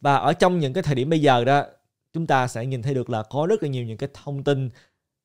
và ở trong những cái thời điểm bây giờ đó chúng ta sẽ nhìn thấy được là có rất là nhiều những cái thông tin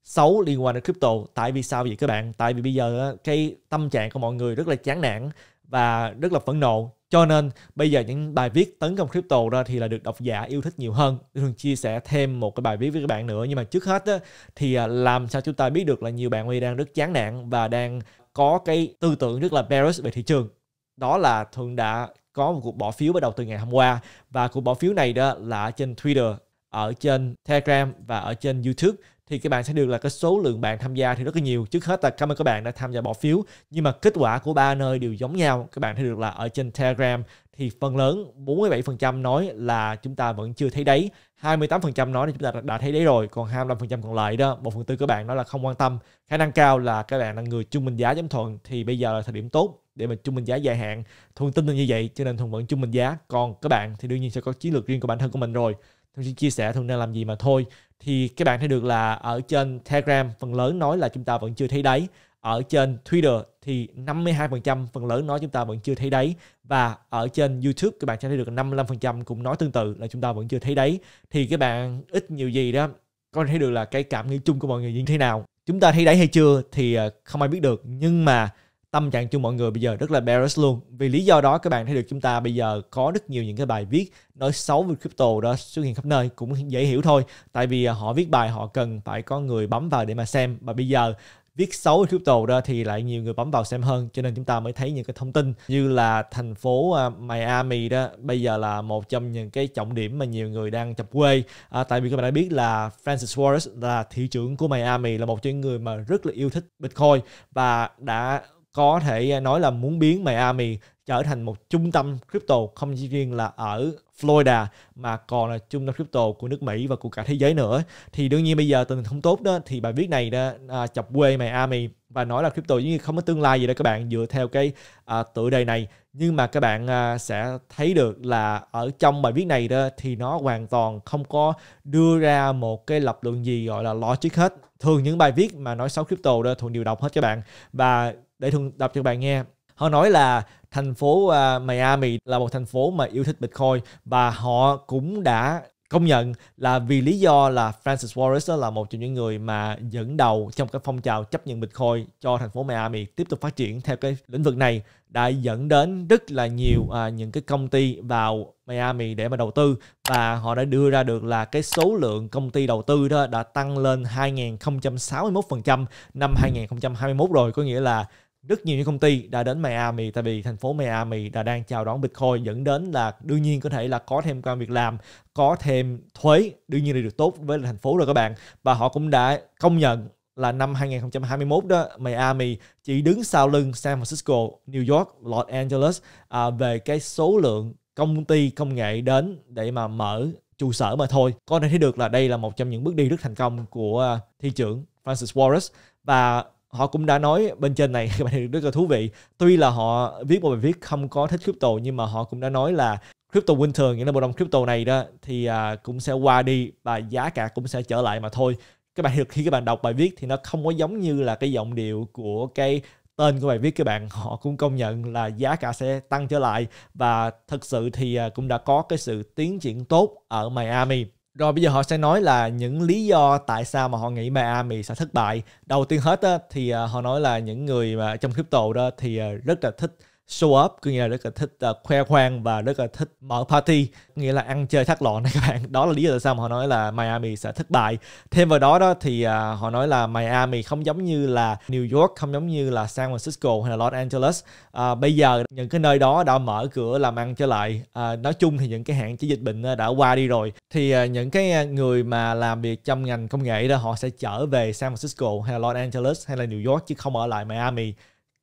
xấu liên quan đến crypto tại vì sao vậy các bạn tại vì bây giờ cái tâm trạng của mọi người rất là chán nản và rất là phẫn nộ cho nên bây giờ những bài viết tấn công crypto ra thì là được độc giả yêu thích nhiều hơn thường chia sẻ thêm một cái bài viết với các bạn nữa nhưng mà trước hết á, thì à, làm sao chúng ta biết được là nhiều bạn bây đang rất chán nản và đang có cái tư tưởng rất là bearish về thị trường đó là thường đã có một cuộc bỏ phiếu bắt đầu từ ngày hôm qua và cuộc bỏ phiếu này đó là trên Twitter, ở trên Telegram và ở trên YouTube thì các bạn sẽ được là cái số lượng bạn tham gia thì rất là nhiều trước hết là cảm ơn các bạn đã tham gia bỏ phiếu nhưng mà kết quả của ba nơi đều giống nhau các bạn thấy được là ở trên Telegram thì phần lớn 47% nói là chúng ta vẫn chưa thấy đấy 28% nói là chúng ta đã thấy đấy rồi còn 25% còn lại đó một phần tư các bạn nói là không quan tâm khả năng cao là các bạn là người trung bình giá giám thuận thì bây giờ là thời điểm tốt để mà trung bình giá dài hạn thuần tin là như vậy cho nên thuần vẫn trung bình giá còn các bạn thì đương nhiên sẽ có chiến lược riêng của bản thân của mình rồi thuần chỉ chia sẻ thuần đang làm gì mà thôi thì các bạn thấy được là ở trên telegram phần lớn nói là chúng ta vẫn chưa thấy đáy ở trên Twitter thì 52% phần lớn nói chúng ta vẫn chưa thấy đáy. và ở trên YouTube các bạn sẽ thấy được 55% cũng nói tương tự là chúng ta vẫn chưa thấy đáy. thì các bạn ít nhiều gì đó có thể thấy được là cái cảm nghĩ chung của mọi người như thế nào chúng ta thấy đáy hay chưa thì ờ, không ai biết được nhưng mà tâm trạng chung mọi người bây giờ rất là bearish luôn vì lý do đó các bạn thấy được chúng ta bây giờ có rất nhiều những cái bài viết nói xấu về crypto đó xuất hiện khắp nơi cũng dễ hiểu thôi tại vì à, họ viết bài họ cần phải có người bấm vào để mà xem và bây giờ viết xấu về crypto đó thì lại nhiều người bấm vào xem hơn cho nên chúng ta mới thấy những cái thông tin như là thành phố à, Miami đó bây giờ là một trong những cái trọng điểm mà nhiều người đang chập quê à, tại vì các bạn đã biết là Francis Wallace là thị trưởng của Miami là một trong những người mà rất là yêu thích Bitcoin và đã có thể nói là muốn biến Miami trở thành một trung tâm crypto không chỉ riêng là ở Florida mà còn là trung tâm crypto của nước Mỹ và của cả thế giới nữa thì đương nhiên bây giờ tình hình không tốt đó thì bài viết này đó à, chọc quê Miami và nói là crypto giống như không có tương lai gì đó các bạn dựa theo cái à, tựa đề này nhưng mà các bạn à, sẽ thấy được là ở trong bài viết này đó thì nó hoàn toàn không có đưa ra một cái lập luận gì gọi là logic hết thường những bài viết mà nói xấu crypto đó thường điều đọc hết các bạn và để thường đọc cho bạn nghe họ nói là thành phố à, Miami là một thành phố mà yêu thích Bitcoin và họ cũng đã công nhận là vì lý do là Francis Wallace đó là một trong những người mà dẫn đầu trong cái phong trào chấp nhận Bitcoin cho thành phố Miami tiếp tục phát triển theo cái lĩnh vực này đã dẫn đến rất là nhiều à, những cái công ty vào Miami để mà đầu tư và họ đã đưa ra được là cái số lượng công ty đầu tư đó đã tăng lên 2061% năm 2021 rồi có nghĩa là rất nhiều những công ty đã đến Miami tại vì thành phố Miami đã đang chào đón Bitcoin dẫn đến là đương nhiên có thể là có thêm công việc làm có thêm thuế đương nhiên là được tốt với thành phố rồi các bạn và họ cũng đã công nhận là năm 2021 đó Miami chỉ đứng sau lưng San Francisco, New York, Los Angeles à, về cái số lượng công ty công nghệ đến để mà mở trụ sở mà thôi. Có thể thấy được là đây là một trong những bước đi rất thành công của à, thị trưởng Francis Wallace và họ cũng đã nói bên trên này các bạn được rất là thú vị tuy là họ viết một bài viết không có thích crypto nhưng mà họ cũng đã nói là crypto winter nghĩa là mùa đông crypto này đó thì à, cũng sẽ qua đi và giá cả cũng sẽ trở lại mà thôi các bạn được khi các bạn đọc bài viết thì nó không có giống như là cái giọng điệu của cái tên của bài viết các bạn họ cũng công nhận là giá cả sẽ tăng trở lại và thật sự thì à, cũng đã có cái sự tiến triển tốt ở Miami rồi bây giờ họ sẽ nói là những lý do tại sao mà họ nghĩ Miami sẽ thất bại. Đầu tiên hết á, thì ờ, họ nói là những người mà trong crypto đó thì ờ, rất là thích show up có nghĩa là rất là thích uh, khoe khoang và rất là thích mở party nghĩa là ăn chơi thác lọn này các bạn đó là lý do tại sao mà họ nói là Miami sẽ thất bại thêm vào đó đó thì uh, họ nói là Miami không giống như là New York không giống như là San Francisco hay là Los Angeles uh, bây giờ những cái nơi đó đã mở cửa làm ăn trở lại uh, nói chung thì những cái hạn chế dịch bệnh đã qua đi rồi thì uh, những cái người mà làm việc trong ngành công nghệ đó họ sẽ trở về San Francisco hay là Los Angeles hay là New York chứ không ở lại Miami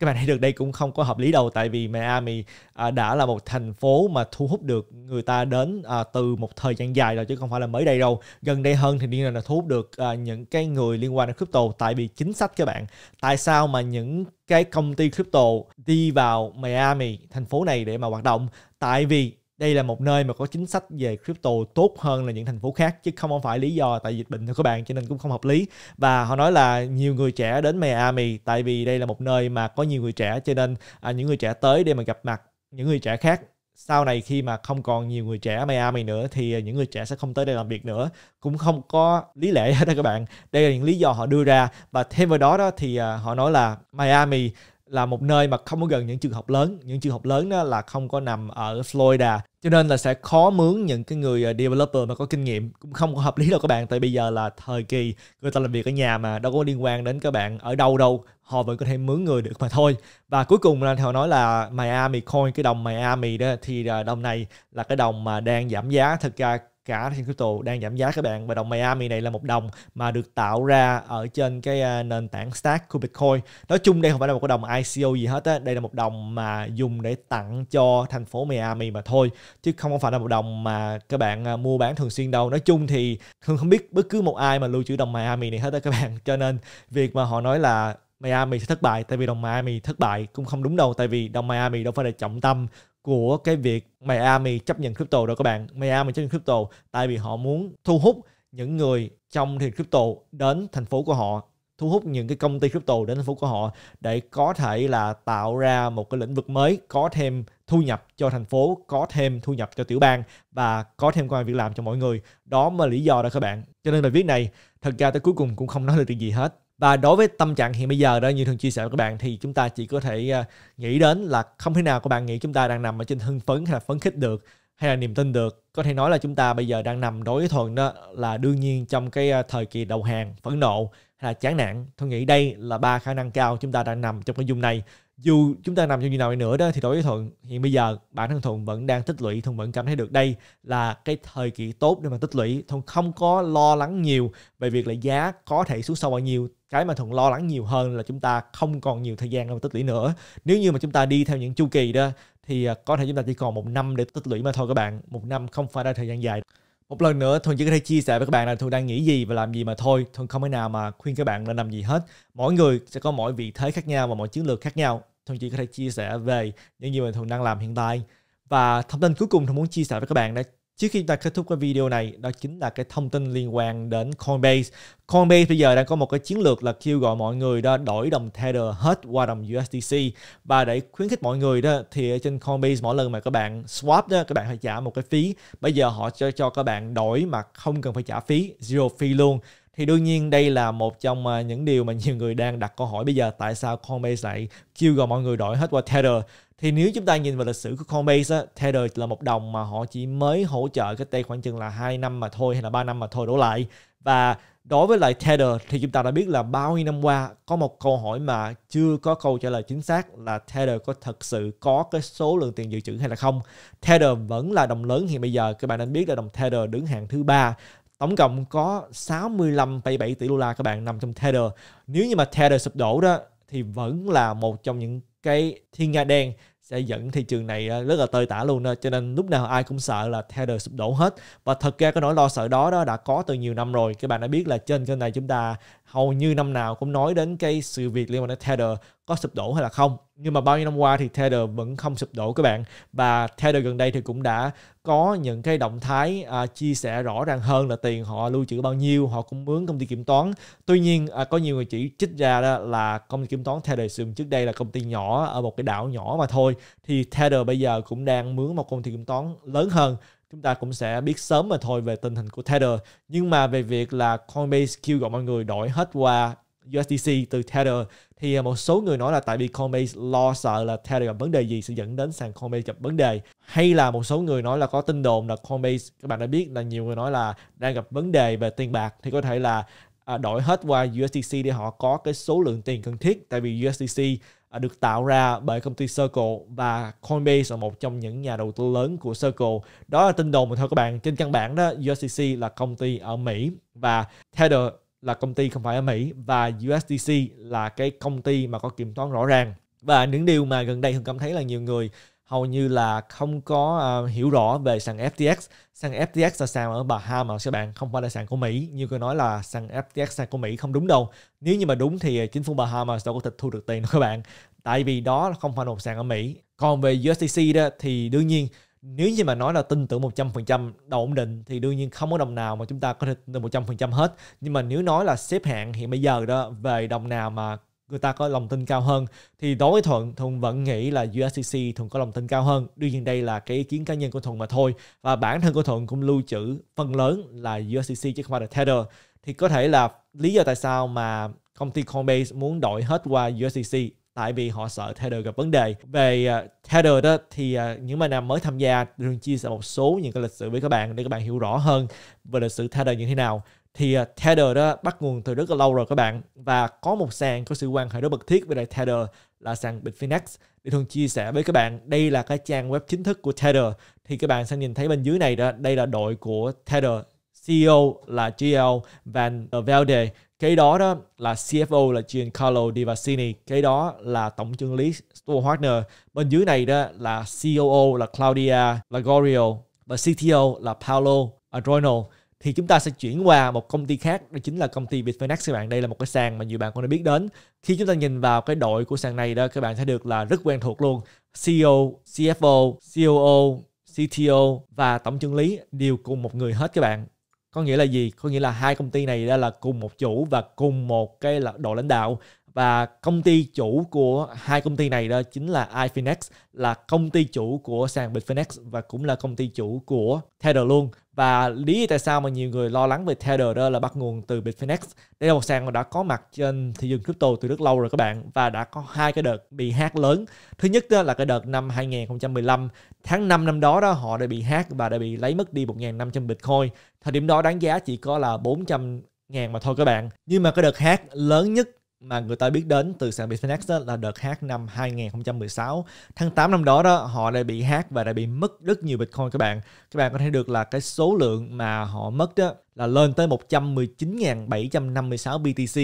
các bạn thấy được đây cũng không có hợp lý đâu tại vì Miami à, đã là một thành phố mà thu hút được người ta đến à, từ một thời gian dài rồi chứ không phải là mới đây đâu gần đây hơn thì điên là, là thu hút được à, những cái người liên quan đến crypto tại vì chính sách các bạn tại sao mà những cái công ty crypto đi vào Miami thành phố này để mà hoạt động tại vì đây là một nơi mà có chính sách về crypto tốt hơn là những thành phố khác chứ không phải lý do tại dịch bệnh thôi các bạn cho nên cũng không hợp lý và họ nói là nhiều người trẻ đến Miami tại vì đây là một nơi mà có nhiều người trẻ cho nên à, những người trẻ tới để mà gặp mặt những người trẻ khác sau này khi mà không còn nhiều người trẻ Miami nữa thì những người trẻ sẽ không tới đây làm việc nữa cũng không có lý lẽ hết đó các bạn đây là những lý do họ đưa ra và thêm vào đó đó thì à, họ nói là Miami là một nơi mà không có gần những trường học lớn những trường học lớn đó là không có nằm ở Florida cho nên là sẽ khó mướn những cái người ờ, developer mà có kinh nghiệm cũng không có hợp lý đâu các bạn tại bây giờ là thời kỳ người ta làm việc ở nhà mà đâu có liên quan đến các bạn ở đâu đâu họ vẫn có thể mướn người được mà thôi và cuối cùng là họ nói là Miami coin cái đồng Miami đó thì ờ, đồng này là cái đồng mà đang giảm giá thật ra cả trên crypto đang giảm giá các bạn và đồng Miami này là một đồng mà được tạo ra ở trên cái à, nền tảng stack của Bitcoin nói chung đây không phải là một cái đồng ICO gì hết á đây là một đồng mà dùng để tặng cho thành phố Miami mà thôi chứ không phải là một đồng mà các bạn à, mua bán thường xuyên đâu nói chung thì không không biết bất cứ một ai mà lưu trữ đồng Miami này hết á các bạn cho nên việc mà họ nói là Miami sẽ thất bại tại vì đồng Miami thất bại cũng không đúng đâu tại vì đồng Miami đâu phải là trọng tâm của cái việc Miami chấp nhận crypto đó các bạn. Miami chấp nhận crypto tại vì họ muốn thu hút những người trong thị crypto đến thành phố của họ thu hút những cái công ty crypto đến thành phố của họ để có thể là tạo ra một cái lĩnh vực mới có thêm thu nhập cho thành phố có thêm thu nhập cho tiểu bang và có thêm công an việc làm cho mọi người đó mà lý do đó các bạn cho nên là viết này thật ra tới cuối cùng cũng không nói được điều gì hết và đối với tâm trạng hiện bây giờ đó như thường chia sẻ với các bạn thì chúng ta chỉ có thể à, nghĩ đến là không thể nào các bạn nghĩ chúng ta đang nằm ở trên hưng phấn hay là phấn khích được hay là niềm tin được có thể nói là chúng ta bây giờ đang nằm đối với thuận đó là đương nhiên trong cái à, thời kỳ đầu hàng phẫn nộ hay là chán nản tôi nghĩ đây là ba khả năng cao chúng ta đang nằm trong cái dung này dù chúng ta nằm trong như nào đi nữa đó thì đối với thuận hiện bây giờ bản thân thuận vẫn đang tích lũy thuận vẫn cảm thấy được đây là cái thời kỳ tốt để mà tích lũy thuận không có lo lắng nhiều về việc là giá có thể xuống sâu bao nhiêu cái mà thuận lo lắng nhiều hơn là chúng ta không còn nhiều thời gian để mà tích lũy nữa nếu như mà chúng ta đi theo những chu kỳ đó thì à, có thể chúng ta chỉ còn một năm để tích lũy mà thôi các bạn một năm không phải là thời gian dài một lần nữa thuần chỉ có thể chia sẻ với các bạn là thuần đang nghĩ gì và làm gì mà thôi thuần không thể nào mà khuyên các bạn nên làm gì hết mỗi người sẽ có mỗi vị thế khác nhau và mỗi chiến lược khác nhau Thuận chỉ có thể chia sẻ về những gì mình Thuận đang làm hiện tại. Và thông tin cuối cùng Thuận muốn chia sẻ với các bạn đó trước khi chúng ta kết thúc cái video này đó chính là cái thông tin liên quan đến Coinbase. Coinbase bây giờ đang có một cái chiến lược là kêu gọi mọi người đó đổi đồng Tether hết qua đồng USDC và để khuyến khích mọi người đó thì ở trên Coinbase mỗi lần mà các bạn swap đó các bạn phải trả một cái phí. Bây giờ họ cho cho các bạn đổi mà không cần phải trả phí, zero fee luôn thì đương nhiên đây là một trong à, những điều mà nhiều người đang đặt câu hỏi bây giờ tại sao Coinbase lại kêu gọi mọi người đổi hết qua Tether thì nếu chúng ta nhìn vào lịch sử của Coinbase Tether là một đồng mà họ chỉ mới hỗ trợ cái tay khoảng chừng là 2 năm mà thôi hay là 3 năm mà thôi đổ lại và đối với lại Tether thì chúng ta đã biết là bao nhiêu năm qua có một câu hỏi mà chưa có câu trả lời chính xác là Tether có thật sự có cái số lượng tiền dự trữ hay là không. Tether vẫn là đồng lớn hiện bây giờ các bạn nên biết là đồng Tether đứng hạng thứ ba tổng cộng có 65,7 tỷ đô la các bạn nằm trong Tether. Nếu như mà Tether sụp đổ đó thì vẫn là một trong những cái thiên nga đen sẽ dẫn thị trường này ờ, rất là tơi tả luôn đó. Cho nên lúc nào ai cũng sợ là Tether sụp đổ hết. Và thật ra cái nỗi lo sợ đó, đó đã có từ nhiều năm rồi. Các bạn đã biết là trên kênh này chúng ta hầu như năm nào cũng nói đến cái sự việc liên quan đến Tether có sụp đổ hay là không. Nhưng mà bao nhiêu năm qua thì Tether vẫn không sụp đổ các bạn và Tether gần đây thì cũng đã có những cái động thái à, chia sẻ rõ ràng hơn là tiền họ lưu trữ bao nhiêu, họ cũng mướn công ty kiểm toán. Tuy nhiên à, có nhiều người chỉ trích ra đó là công ty kiểm toán Tether xưa trước đây là công ty nhỏ ở một cái đảo nhỏ mà thôi thì Tether bây giờ cũng đang mướn một công ty kiểm toán lớn hơn chúng ta cũng sẽ biết sớm mà thôi về tình hình của Tether. Nhưng mà về việc là Coinbase kêu gọi mọi người đổi hết qua USDC từ Tether thì một số người nói là tại vì Coinbase lo sợ là Tether gặp vấn đề gì sẽ dẫn đến sàn Coinbase gặp vấn đề hay là một số người nói là có tin đồn là Coinbase các bạn đã biết là nhiều người nói là đang gặp vấn đề về tiền bạc thì có thể là À, đổi hết qua USDC để họ có cái số lượng tiền cần thiết tại vì USDC à, được tạo ra bởi công ty Circle và Coinbase là một trong những nhà đầu tư lớn của Circle đó là tin đồn mà thôi các bạn trên căn bản đó USDC là công ty ở Mỹ và Tether là công ty không phải ở Mỹ và USDC là cái công ty mà có kiểm toán rõ ràng và những điều mà gần đây thường cảm thấy là nhiều người hầu như là không có uh, hiểu rõ về sàn FTX sàn FTX là sàn ở Bahamas các bạn, không phải là sàn của Mỹ. Như tôi nói là sàn FTX sàn của Mỹ không đúng đâu. Nếu như mà đúng thì chính phủ Bahamas đâu có tịch thu được tiền đâu các bạn. Tại vì đó không phải là một sàn ở Mỹ. Còn về USDC đó thì đương nhiên nếu như mà nói là tin tưởng 100% đầu ổn định thì đương nhiên không có đồng nào mà chúng ta có thể tin tưởng 100% hết. Nhưng mà nếu nói là xếp hạng hiện bây giờ đó về đồng nào mà người ta có lòng tin cao hơn thì đối với thuận thuận vẫn nghĩ là USDC thuận có lòng tin cao hơn đương nhiên đây là cái ý kiến cá nhân của thuận mà thôi và bản thân của thuận cũng lưu trữ phần lớn là USDC chứ không phải là tether thì có thể là lý do tại sao mà công ty Coinbase muốn đổi hết qua USDC tại vì họ sợ tether gặp vấn đề về uh, à, trader đó thì uh, những bạn nào mới tham gia thường chia sẻ một số những cái lịch sử với các bạn để các bạn hiểu rõ hơn về lịch sử tether như thế nào thì uh, à, trader đó bắt nguồn từ rất là lâu rồi các bạn và có một sàn có sự quan hệ rất mật thiết với lại tether là sàn Bitfinex để thường chia sẻ với các bạn đây là cái trang web chính thức của tether thì các bạn sẽ nhìn thấy bên dưới này đó đây là đội của tether CEO là GL e Van Velde cái đó đó là CFO là Giancarlo Divacini cái đó là tổng trưởng lý Stuart Wagner bên dưới này đó là COO là Claudia Lagorio và CTO là Paolo Adrono thì chúng ta sẽ chuyển qua một công ty khác đó chính là công ty Bitfinex các bạn đây là một cái sàn mà nhiều bạn cũng đã biết đến khi chúng ta nhìn vào cái đội của sàn này đó các bạn sẽ được là rất quen thuộc luôn CEO CFO COO CTO và tổng trưởng lý đều cùng một người hết các bạn có nghĩa là gì có nghĩa là hai công ty này là cùng một chủ và cùng một cái là đội lãnh đạo và công ty chủ của hai công ty này đó chính là iFinex là công ty chủ của sàn Bitfinex và cũng là công ty chủ của Tether luôn và lý tại sao mà nhiều người lo lắng về Tether đó là bắt nguồn từ Bitfinex đây là một sàn mà đã có mặt trên thị trường crypto từ rất lâu rồi các bạn và đã có hai cái đợt bị hack lớn thứ nhất đó là cái đợt năm 2015 tháng 5 năm đó đó họ đã bị hack và đã bị lấy mất đi 1.500 Bitcoin thời điểm đó đáng giá chỉ có là 400 ngàn mà thôi các bạn nhưng mà cái đợt hack lớn nhất mà người ta biết đến từ sàn Bitfinex đó là đợt hack năm 2016 tháng 8 năm đó đó họ đã bị hack và đã bị mất rất nhiều Bitcoin các bạn các bạn có thể được là cái số lượng mà họ mất đó là lên tới 119.756 BTC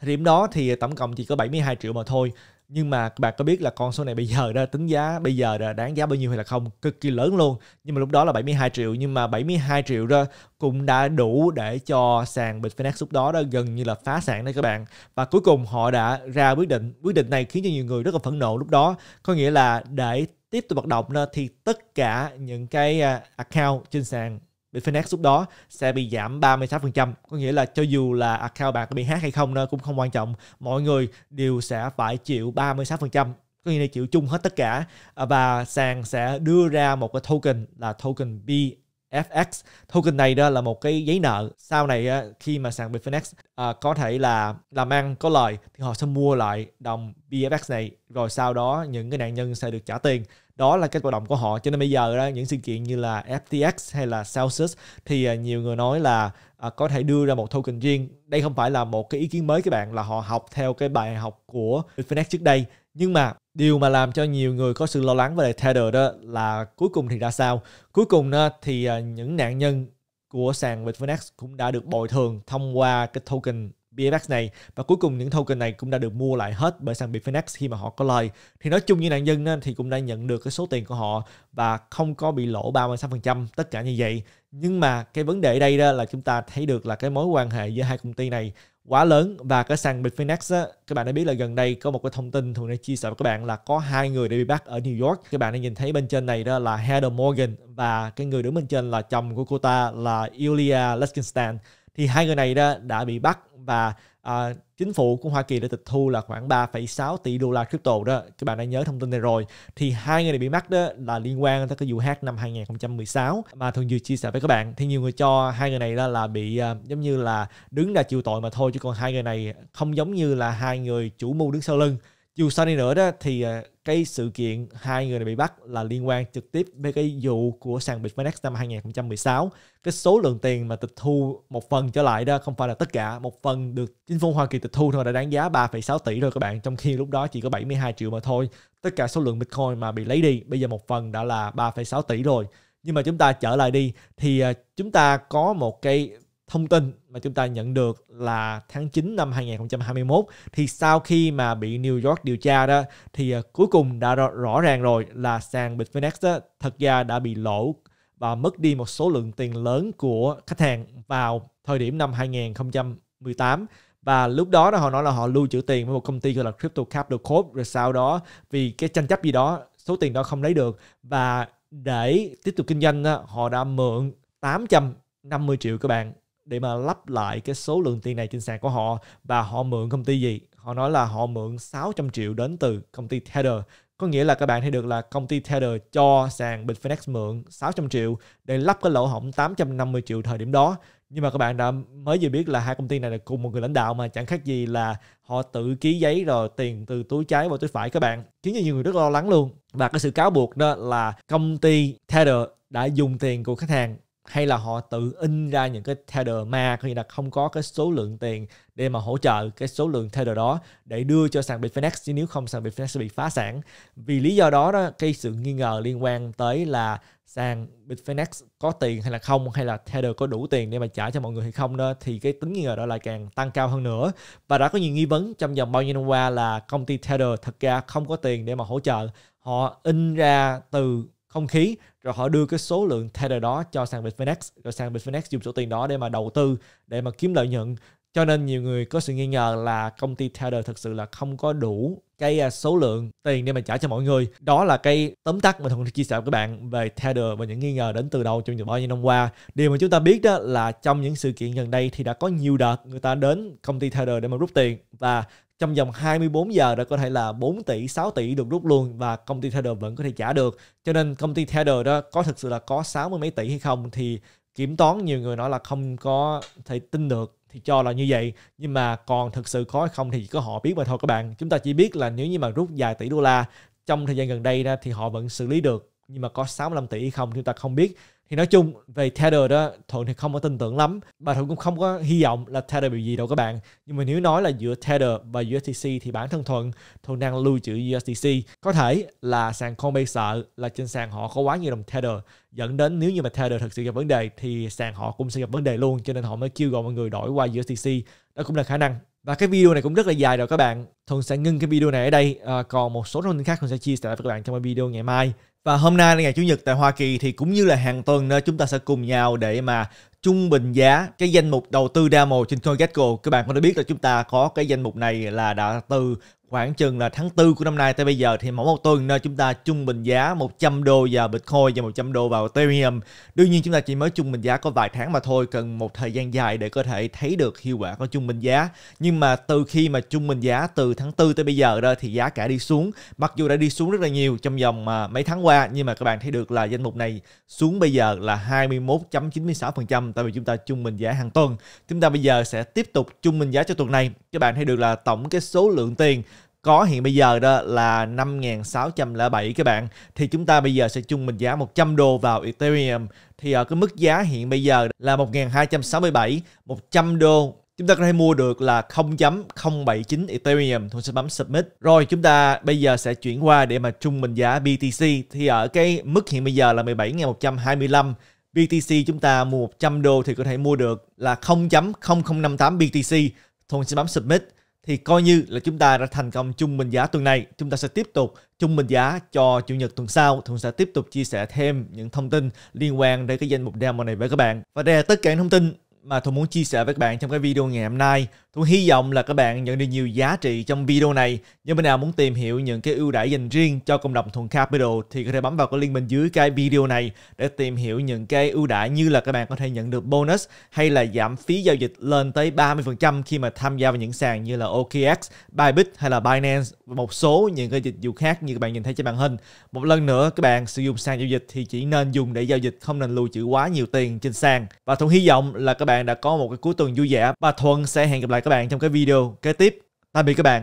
thời điểm đó thì tổng cộng chỉ có 72 triệu mà thôi nhưng mà các bạn có biết là con số này bây giờ đó tính giá bây giờ là đáng giá bao nhiêu hay là không cực kỳ lớn luôn nhưng mà lúc đó là 72 triệu nhưng mà 72 triệu đó cũng đã đủ để cho sàn Bitfinex lúc đó đó gần như là phá sản đấy các bạn và cuối cùng họ đã ra quyết định quyết định này khiến cho nhiều người rất là phẫn nộ lúc đó có nghĩa là để tiếp tục hoạt động đó, thì tất cả những cái à, account trên sàn Bitfinex lúc đó sẽ bị giảm 36%, có nghĩa là cho dù là account bạn có bị hack hay không nó cũng không quan trọng, mọi người đều sẽ phải chịu 36%, có nghĩa là chịu chung hết tất cả và sàn sẽ đưa ra một cái token là token BSC FX token này đó là một cái giấy nợ sau này khi mà sàn Bitfinex à, có thể là làm ăn có lời thì họ sẽ mua lại đồng BFX này rồi sau đó những cái nạn nhân sẽ được trả tiền đó là cái hoạt động của họ cho nên bây giờ đó, những sự kiện như là FTX hay là Celsius thì à, nhiều người nói là à, có thể đưa ra một token riêng đây không phải là một cái ý kiến mới các bạn là họ học theo cái bài học của Bitfinex trước đây nhưng mà điều mà làm cho nhiều người có sự lo lắng về Tether đó là cuối cùng thì ra sao cuối cùng đó, thì à, những nạn nhân của sàn Bitfinex cũng đã được bồi thường thông qua cái token BFX này và cuối cùng những token này cũng đã được mua lại hết bởi sàn Bitfinex khi mà họ có lời thì nói chung như nạn nhân thì cũng đã nhận được cái số tiền của họ và không có bị lỗ 36% tất cả như vậy nhưng mà cái vấn đề đây đó là chúng ta thấy được là cái mối quan hệ giữa hai công ty này quá lớn và cái sàn Bitfinex á, các bạn đã biết là gần đây có một cái thông tin thường đã chia sẻ với các bạn là có hai người đã bị bắt ở New York các bạn đã nhìn thấy bên trên này đó là Heather Morgan và cái người đứng bên trên là chồng của cô ta là Ilya Leskenstein thì hai người này đó đã bị bắt và à, chính phủ của Hoa Kỳ đã tịch thu là khoảng 3,6 tỷ đô la crypto đó các bạn đã nhớ thông tin này rồi thì hai người này bị mắc đó là liên quan tới cái vụ hack năm 2016 mà thường vừa chia sẻ với các bạn thì nhiều người cho hai người này đó là bị à, giống như là đứng ra chịu tội mà thôi chứ còn hai người này không giống như là hai người chủ mưu đứng sau lưng dù sao đi nữa đó thì à, cái sự kiện hai người này bị bắt là liên quan trực tiếp với cái vụ của sàn Bitfinex năm 2016. Cái số lượng tiền mà tịch thu một phần trở lại đó không phải là tất cả, một phần được chính phủ Hoa Kỳ tịch thu thôi đã đáng giá 3,6 tỷ rồi các bạn, trong khi lúc đó chỉ có 72 triệu mà thôi. Tất cả số lượng Bitcoin mà bị lấy đi bây giờ một phần đã là 3,6 tỷ rồi. Nhưng mà chúng ta trở lại đi thì à, chúng ta có một cái thông tin mà chúng ta nhận được là tháng 9 năm 2021 thì sau khi mà bị New York điều tra đó thì ờ, cuối cùng đã rõ, rõ ràng rồi là sàn Bitfinex đó, thật ra đã bị lỗ và mất đi một số lượng tiền lớn của khách hàng vào thời điểm năm 2018 và lúc đó đó họ nói là họ lưu trữ tiền với một công ty gọi là Crypto Capital Corp rồi sau đó vì cái tranh chấp gì đó số tiền đó không lấy được và để tiếp tục kinh doanh đó, họ đã mượn 850 triệu các bạn để mà lắp lại cái số lượng tiền này trên sàn của họ và họ mượn công ty gì họ nói là họ mượn 600 triệu đến từ công ty Tether có nghĩa là các bạn thấy được là công ty Tether cho sàn Bitfinex mượn 600 triệu để lắp cái lỗ hổng 850 triệu thời điểm đó nhưng mà các bạn đã mới vừa biết là hai công ty này là cùng một người lãnh đạo mà chẳng khác gì là họ tự ký giấy rồi tiền từ túi trái vào túi phải các bạn khiến cho nhiều người rất lo lắng luôn và cái sự cáo buộc đó là công ty Tether đã dùng tiền của khách hàng hay là họ tự in ra những cái tether ma nghĩa là không có cái số lượng tiền để mà hỗ trợ cái số lượng tether đó để đưa cho sàn Bitfinex chứ nếu không sàn Bitfinex sẽ bị phá sản vì lý do đó đó cái sự nghi ngờ liên quan tới là sàn Bitfinex có tiền hay là không hay là tether có đủ tiền để mà trả cho mọi người hay không đó thì cái tính nghi ngờ đó lại càng tăng cao hơn nữa và đã có nhiều nghi vấn trong vòng bao nhiêu năm qua là công ty tether thật ra không có tiền để mà hỗ trợ họ in ra từ không khí rồi họ đưa cái số lượng tether đó cho sàn Bitfinex rồi sàn Bitfinex dùng số tiền đó để mà đầu tư để mà kiếm lợi nhuận cho nên nhiều người có sự nghi ngờ là công ty Tether thực sự là không có đủ cái à, số lượng tiền để mà trả cho mọi người đó là cái tóm tắt mà thuận chia sẻ với các bạn về Tether và những nghi ngờ đến từ đầu trong những bao nhiêu năm qua điều mà chúng ta biết đó là trong những sự kiện gần đây thì đã có nhiều đợt người ta đến công ty Tether để mà rút tiền và trong vòng 24 giờ đã có thể là 4 tỷ, 6 tỷ được rút luôn và công ty Tether vẫn có thể trả được. Cho nên công ty Tether đó có thực sự là có 60 mấy tỷ hay không thì kiểm toán nhiều người nói là không có thể tin được thì cho là như vậy nhưng mà còn thực sự có hay không thì chỉ có họ biết mà thôi các bạn chúng ta chỉ biết là nếu như mà rút vài tỷ đô la trong thời gian gần đây ra thì họ vẫn xử lý được nhưng mà có 65 tỷ hay không chúng ta không biết thì nói chung về tether đó thuận thì không có tin tưởng lắm và thuận cũng không có hy vọng là tether bị gì đâu các bạn nhưng mà nếu nói là giữa tether và USDC thì bản thân thuận thuận đang lưu trữ USDC có thể là sàn Coinbase sợ là trên sàn họ có quá nhiều đồng tether dẫn đến nếu như mà tether thực sự gặp vấn đề thì sàn họ cũng sẽ gặp vấn đề luôn cho nên họ mới kêu gọi mọi người đổi qua USDC đó cũng là khả năng và cái video này cũng rất là dài rồi các bạn thuận sẽ ngưng cái video này ở đây à, còn một số thông tin khác thuận sẽ chia sẻ với các bạn trong video ngày mai và hôm nay là ngày Chủ nhật tại Hoa Kỳ thì cũng như là hàng tuần chúng ta sẽ cùng nhau để mà trung bình giá cái danh mục đầu tư demo trên CoinGecko các bạn có thể biết là chúng ta có cái danh mục này là đã từ khoảng chừng là tháng tư của năm nay tới bây giờ thì mỗi một tuần nơi chúng ta trung bình giá 100 đô vào Bitcoin và 100 đô vào Ethereum. Đương nhiên chúng ta chỉ mới trung bình giá có vài tháng mà thôi, cần một thời gian dài để có thể thấy được hiệu quả của trung bình giá. Nhưng mà từ khi mà trung bình giá từ tháng tư tới bây giờ đó thì giá cả đi xuống. Mặc dù đã đi xuống rất là nhiều trong vòng à, mấy tháng qua nhưng mà các bạn thấy được là danh mục này xuống bây giờ là 21.96% tại vì chúng ta trung bình giá hàng tuần. Chúng ta bây giờ sẽ tiếp tục trung bình giá cho tuần này. Các bạn thấy được là tổng cái số lượng tiền có hiện bây giờ đó là 5.607 các bạn thì chúng ta bây giờ sẽ trung bình giá 100 đô vào Ethereum thì ở cái mức giá hiện bây giờ là 1.267 100 đô chúng ta có thể mua được là 0.079 Ethereum thôi sẽ bấm submit rồi chúng ta bây giờ sẽ chuyển qua để mà trung bình giá BTC thì ở cái mức hiện bây giờ là 17.125 BTC chúng ta mua 100 đô thì có thể mua được là 0.0058 BTC. Thùng sẽ bấm Submit thì coi như là chúng ta đã thành công chung bình giá tuần này. Chúng ta sẽ tiếp tục chung bình giá cho Chủ nhật tuần sau. Thuận sẽ tiếp tục chia sẻ thêm những thông tin liên quan đến cái danh mục demo này với các bạn. Và đây là tất cả những thông tin mà Thu muốn chia sẻ với các bạn trong cái video ngày hôm nay. Thu hy vọng là các bạn nhận được nhiều giá trị trong video này. Nếu bạn nào muốn tìm hiểu những cái ưu đãi dành riêng cho cộng đồng Thuần Capital thì có thể bấm vào cái link bên dưới cái video này để tìm hiểu những cái ưu đãi như là các bạn có thể nhận được bonus hay là giảm phí giao dịch lên tới 30% khi mà tham gia vào những sàn như là OKX, Bybit hay là Binance và một số những cái dịch vụ khác như các bạn nhìn thấy trên màn hình. Một lần nữa các bạn sử dụng sàn giao dịch thì chỉ nên dùng để giao dịch không nên lưu trữ quá nhiều tiền trên sàn. Và Thu hy vọng là các bạn bạn đã có một cái cuối tuần vui vẻ và Thuận sẽ hẹn gặp lại các bạn trong cái video kế tiếp. Tạm biệt các bạn.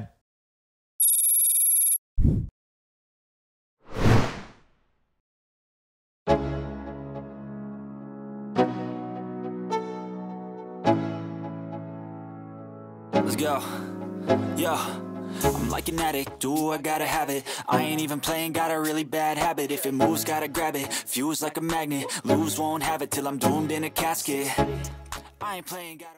Let's go. Yeah. I'm like an addict, do I gotta have it I ain't even playing, got a really bad habit If it moves, gotta grab it, fuse like a magnet Lose, won't have it till I'm doomed in a casket I ain't playing, gotta.